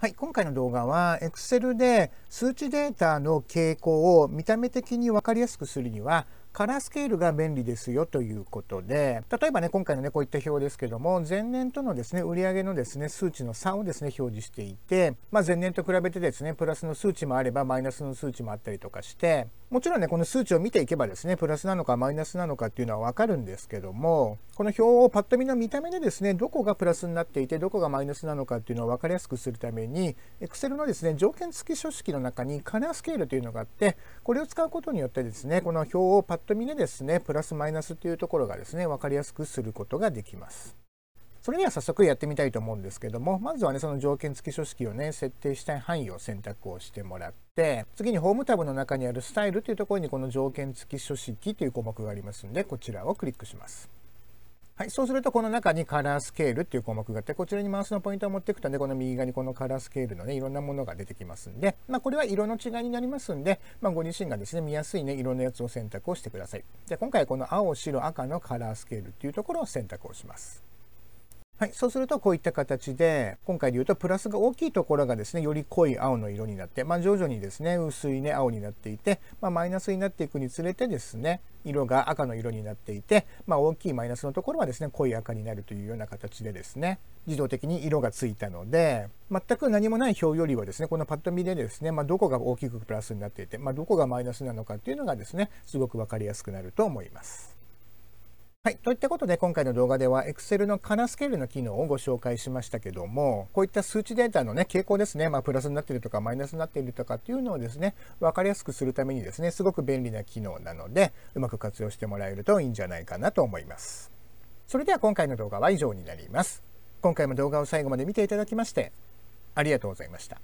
はい、今回の動画は Excel で数値データの傾向を見た目的に分かりやすくするにはカラースケールが便利ですよということで例えばね今回のねこういった表ですけども前年とのですね売上のですね数値の差をですね表示していて、まあ、前年と比べてですねプラスの数値もあればマイナスの数値もあったりとかしてもちろんねこの数値を見ていけばですねプラスなのかマイナスなのかっていうのは分かるんですけどもこの表をパッと見の見た目でですねどこがプラスになっていてどこがマイナスなのかっていうのを分かりやすくするために Excel のですね条件付き書式の中にカラースケールというのがあってこれを使うことによってですねこの表をパッとみでですねプラスマイナスというところがですね分かりやすくすることができます。それでは早速やってみたいと思うんですけどもまずはねその条件付き書式をね設定したい範囲を選択をしてもらって次にホームタブの中にあるスタイルというところにこの条件付き書式という項目がありますんでこちらをクリックします。はい、そうするとこの中にカラースケールっていう項目があってこちらにマウスのポイントを持っていくとねこの右側にこのカラースケールのねいろんなものが出てきますんで、まあ、これは色の違いになりますんで、まあ、ご自身がですね見やすいね色のやつを選択をしてください。じゃ今回この青白赤のカラースケールっていうところを選択をします。はい、そうするとこういった形で今回で言うとプラスが大きいところがですねより濃い青の色になって、まあ、徐々にですね薄い、ね、青になっていて、まあ、マイナスになっていくにつれてですね色が赤の色になっていて、まあ、大きいマイナスのところはですね濃い赤になるというような形でですね自動的に色がついたので全く何もない表よりはですねこのパッと見でですね、まどこが大きくプラスになっていて、まどこがマイナスなのかっていうのがですねすごく分かりやすくなると思います。はい。といったことで今回の動画では Excel のカラスケールの機能をご紹介しましたけども、こういった数値データのね、傾向ですね、まあ、プラスになっているとかマイナスになっているとかっていうのをですね、分かりやすくするためにですね、すごく便利な機能なので、うまく活用してもらえるといいんじゃないかなと思います。それでは今回の動画は以上になります。今回も動画を最後まで見ていただきまして、ありがとうございました。